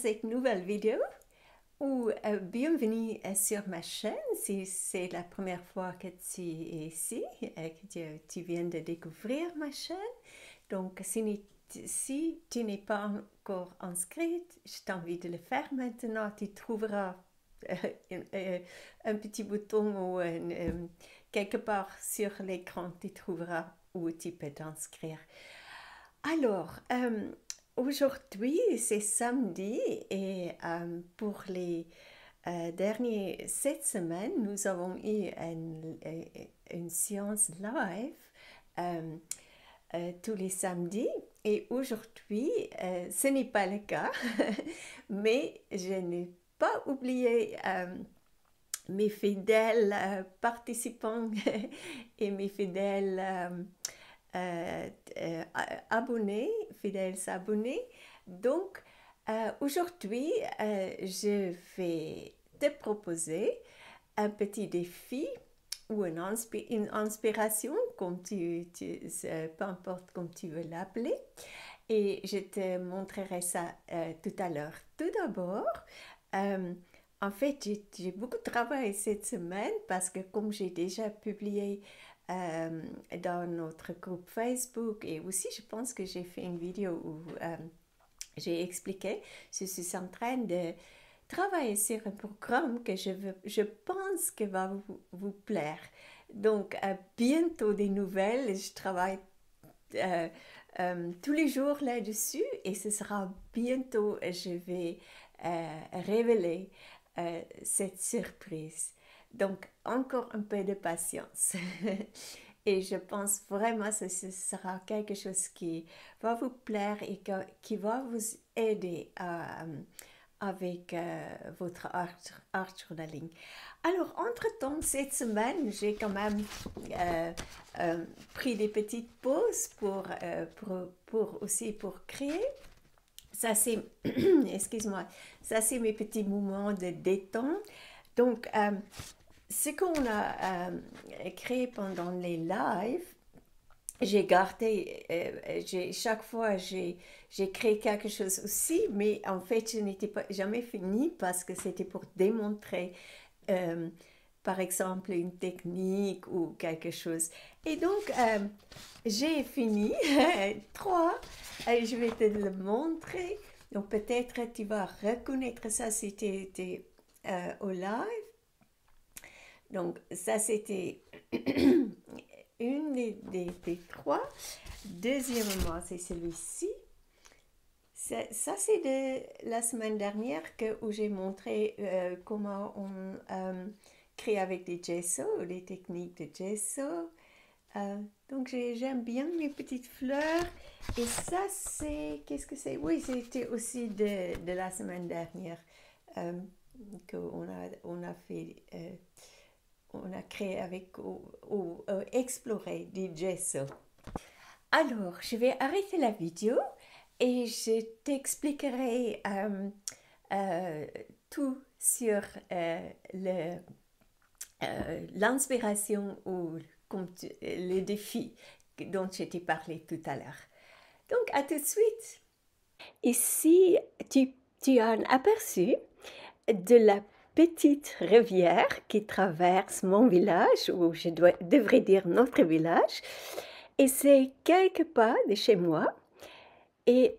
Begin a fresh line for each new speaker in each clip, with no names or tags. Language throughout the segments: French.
cette nouvelle vidéo ou euh, bienvenue euh, sur ma chaîne si c'est la première fois que tu es ici et euh, que tu, viens de découvrir ma chaîne. Donc si, si tu n'es pas encore inscrite, je t'invite de le faire maintenant. Tu trouveras un petit bouton ou quelque part sur l'écran, tu trouveras où tu peux t'inscrire. Alors, Aujourd'hui, c'est samedi et euh, pour les euh, derniers dernières sept semaines, nous avons eu une, euh, une séance live tous les samedis et aujourd'hui, ce n'est pas le cas, mais je n'ai pas oublié mes fidèles participants et mes fidèles abonnés fidèles abonnés. Donc, euh, aujourd'hui, euh, je vais te proposer un petit défi ou une, une inspiration, comme tu, euh, peu importe comme tu veux l'appeler. Et je te montrerai ça tout à l'heure. Tout d'abord, en fait, j'ai beaucoup travaillé cette semaine parce que comme j'ai déjà publié euh, dans notre groupe Facebook et aussi je pense que j'ai fait une vidéo où euh, j'ai expliqué, je suis en train de travailler sur un programme que je, je pense que va vous, plaire. Donc, bientôt des nouvelles. Je travaille euh, tous les jours là-dessus et ce sera bientôt, je vais révéler cette surprise. Donc, encore un peu de patience. et je pense vraiment que ce sera quelque chose qui va vous plaire et qui va vous aider euh, avec euh, votre art, art, journaling. Alors, entre-temps, cette semaine, j'ai quand même euh, pris des petites pauses pour, pour, aussi pour créer. Ça, c'est, excuse-moi, ça, c'est mes petits moments de détente. Donc, ce qu'on a euh, créé pendant les lives, j'ai gardé, euh, euh, chaque fois j'ai créé quelque chose aussi, mais en fait je n'étais jamais fini parce que c'était pour démontrer par exemple une technique ou quelque chose. Et donc j'ai fini trois, je vais te le montrer. Donc peut-être tu vas reconnaître ça si tu étais au live. Donc ça, c'était une des, des, trois. Deuxièmement, c'est celui-ci. Ça, c'est de la semaine dernière que, où j'ai montré euh, comment on euh, crée avec des gesso, les techniques de gesso. Euh, donc j'aime bien mes petites fleurs. Et ça, c'est... Qu'est-ce que c'est Oui, c'était aussi de, de, la semaine dernière qu'on a, on a fait on a créé avec ou, euh, exploré du gesso. Alors, je vais arrêter la vidéo et je t'expliquerai euh, euh, tout sur le l'inspiration ou le défi dont je t'ai parlé tout à l'heure. Donc, à tout de suite. Ici, tu, tu as un aperçu de la petite rivière qui traverse mon village, ou je dois, devrais dire notre village. Et c'est quelques pas de chez moi. Et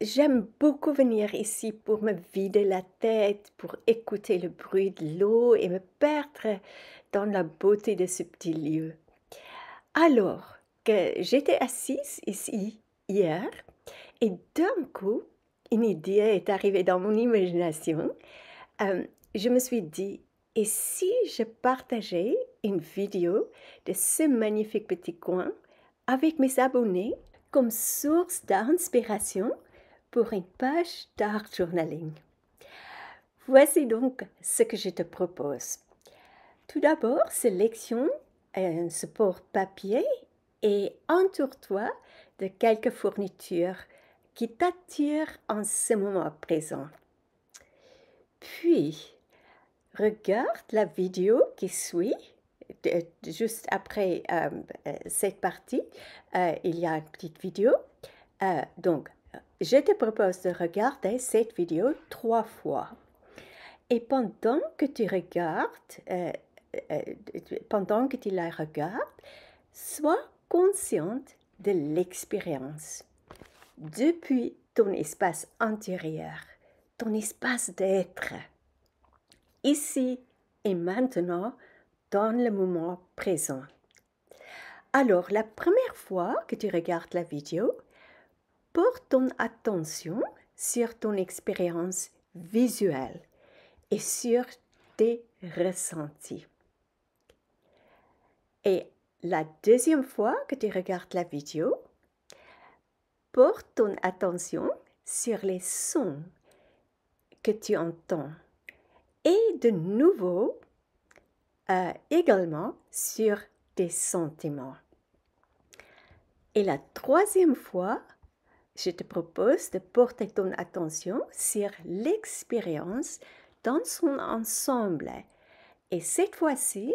j'aime beaucoup venir ici pour me vider la tête, pour écouter le bruit de l'eau et me perdre dans la beauté de ce petit lieu. Alors que j'étais assise ici hier, et d'un coup, une idée est arrivée dans mon imagination. Euh, je me suis dit, et si je partageais une vidéo de ce magnifique petit coin avec mes abonnés comme source d'inspiration pour une page d'art journaling Voici donc ce que je te propose. Tout d'abord, sélectionne euh, un support papier et entoure-toi de quelques fournitures qui t'attirent en ce moment présent. Puis, regarde la vidéo qui suit. juste après euh, euh, cette partie, euh, il y a une petite vidéo. donc, je te propose de regarder cette vidéo trois fois. Et pendant que tu regardes, pendant que tu la regardes, sois consciente de l'expérience depuis ton espace intérieur, ton espace d'être ici et maintenant, dans le moment présent. Alors, la première fois que tu regardes la vidéo, porte ton attention sur ton expérience visuelle et sur tes ressentis. Et la deuxième fois que tu regardes la vidéo, porte ton attention sur les sons que tu entends et de nouveau euh, également sur tes sentiments. Et la troisième fois, je te propose de porter ton attention sur l'expérience dans son ensemble. Et cette fois-ci,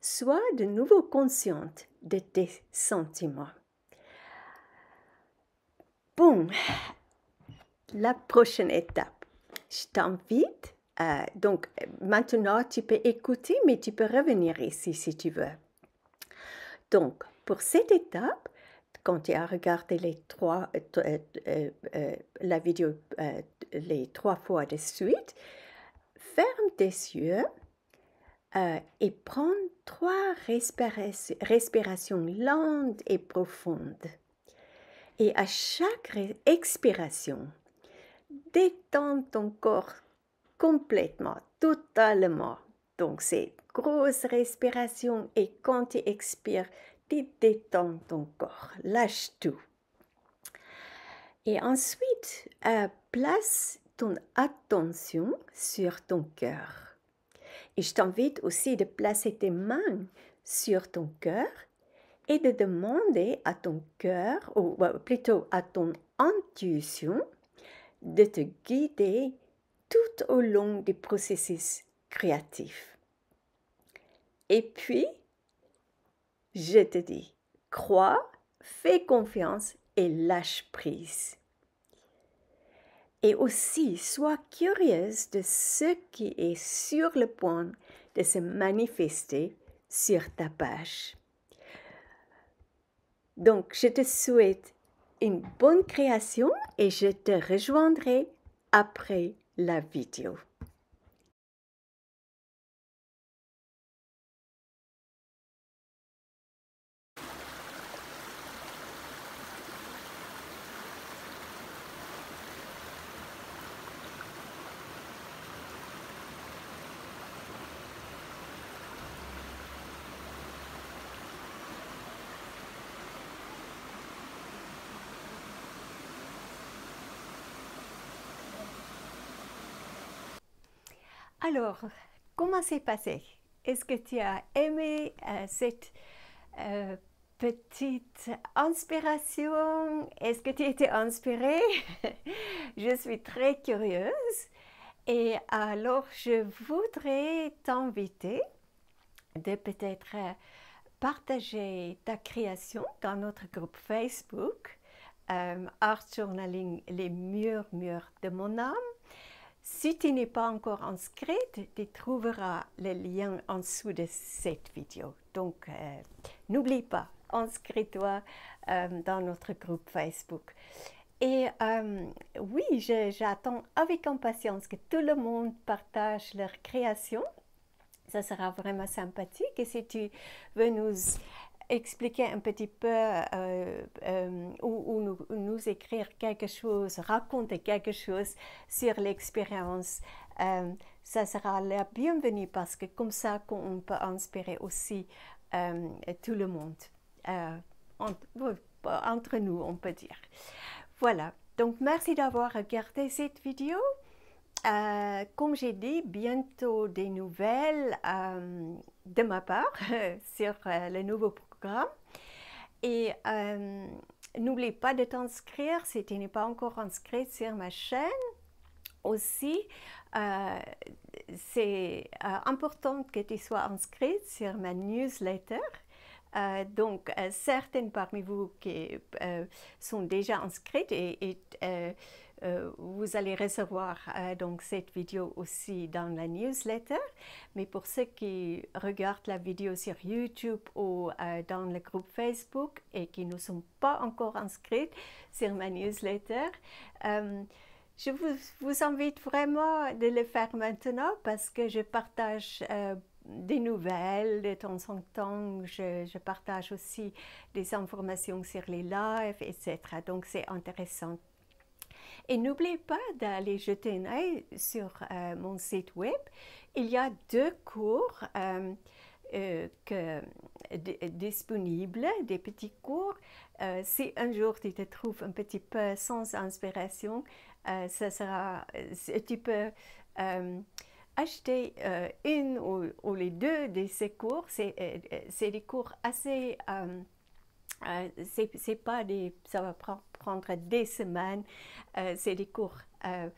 sois de nouveau consciente de tes sentiments. Bon, la prochaine étape. Je t'invite euh, donc maintenant, tu peux écouter, mais tu peux revenir ici si tu veux. Donc, pour cette étape, quand tu as regardé les trois, euh, euh, la vidéo les trois fois de suite, ferme tes yeux et prends trois respirations lentes et profondes. Et à chaque expiration, détends ton corps complètement, totalement. Donc c'est grosse respiration et quand tu expires, tu détends ton corps, lâche tout. Et ensuite, euh, place ton attention sur ton cœur. Et je t'invite aussi de placer tes mains sur ton cœur et de demander à ton cœur, ou plutôt à ton intuition, de te guider tout au long du processus créatif. Et puis, je te dis, crois, fais confiance et lâche prise. Et aussi, sois curieuse de ce qui est sur le point de se manifester sur ta page. Donc, je te souhaite une bonne création et je te rejoindrai après la vidéo. Alors, comment s'est passé Est-ce que tu as aimé euh, cette euh, petite inspiration Est-ce que tu étais inspirée Je suis très curieuse. Et alors, je voudrais t'inviter de peut-être euh, partager ta création dans notre groupe Facebook Art Journaling, les murmures de mon âme si tu n'es pas encore inscrite, tu trouveras le lien en dessous de cette vidéo. Donc, euh, n'oublie pas, inscris-toi euh, dans notre groupe Facebook. Et euh, oui, j'attends avec impatience que tout le monde partage leurs créations. Ça sera vraiment sympathique. Et si tu veux nous expliquer un petit peu euh, euh, ou, nous, écrire quelque chose, raconter quelque chose sur l'expérience, euh, ça sera la bienvenue parce que comme ça on peut inspirer aussi euh, tout le monde, entre nous on peut dire. Voilà, donc merci d'avoir regardé cette vidéo. Euh, comme j'ai dit, bientôt des nouvelles euh, de ma part sur euh, le nouveau programme. Et n'oubliez pas de t'inscrire si tu n'es pas encore inscrit sur ma chaîne. Aussi, c'est important que tu sois inscrit sur ma newsletter. donc, certaines parmi vous qui sont déjà inscrites et, et euh, vous allez recevoir euh, donc cette vidéo aussi dans la newsletter. Mais pour ceux qui regardent la vidéo sur YouTube ou euh, dans le groupe Facebook et qui ne sont pas encore inscrits sur ma newsletter, je vous, vous, invite vraiment de le faire maintenant parce que je partage des nouvelles de temps en temps, je, je, partage aussi des informations sur les lives, etc. Donc c'est intéressant et n'oubliez pas d'aller jeter un œil sur euh, mon site web. Il y a deux cours euh, euh, que, disponibles, des petits cours. si un jour tu te trouves un petit peu sans inspiration, ça sera, tu peux acheter une ou, ou, les deux de ces cours. C'est des cours assez euh, c'est pas des, ça va prendre des semaines, euh, c'est des cours euh,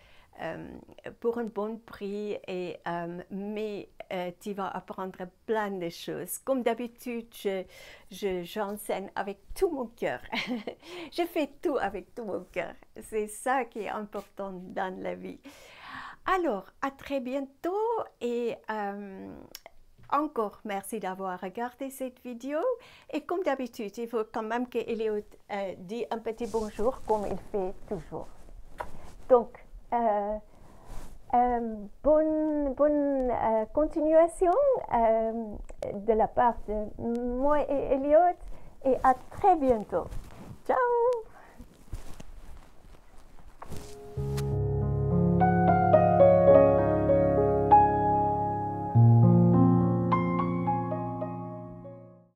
pour un bon prix, et, mais tu vas apprendre plein de choses. Comme d'habitude, j'enseigne je, avec tout mon cœur. je fais tout avec tout mon cœur. C'est ça qui est important dans la vie. Alors, à très bientôt et encore merci d'avoir regardé cette vidéo et comme d'habitude, il faut quand même que Eliot euh, dise un petit bonjour comme il fait toujours. Donc, euh, euh, bonne, bonne euh, continuation de la part de moi et Elliot et à très bientôt. Ciao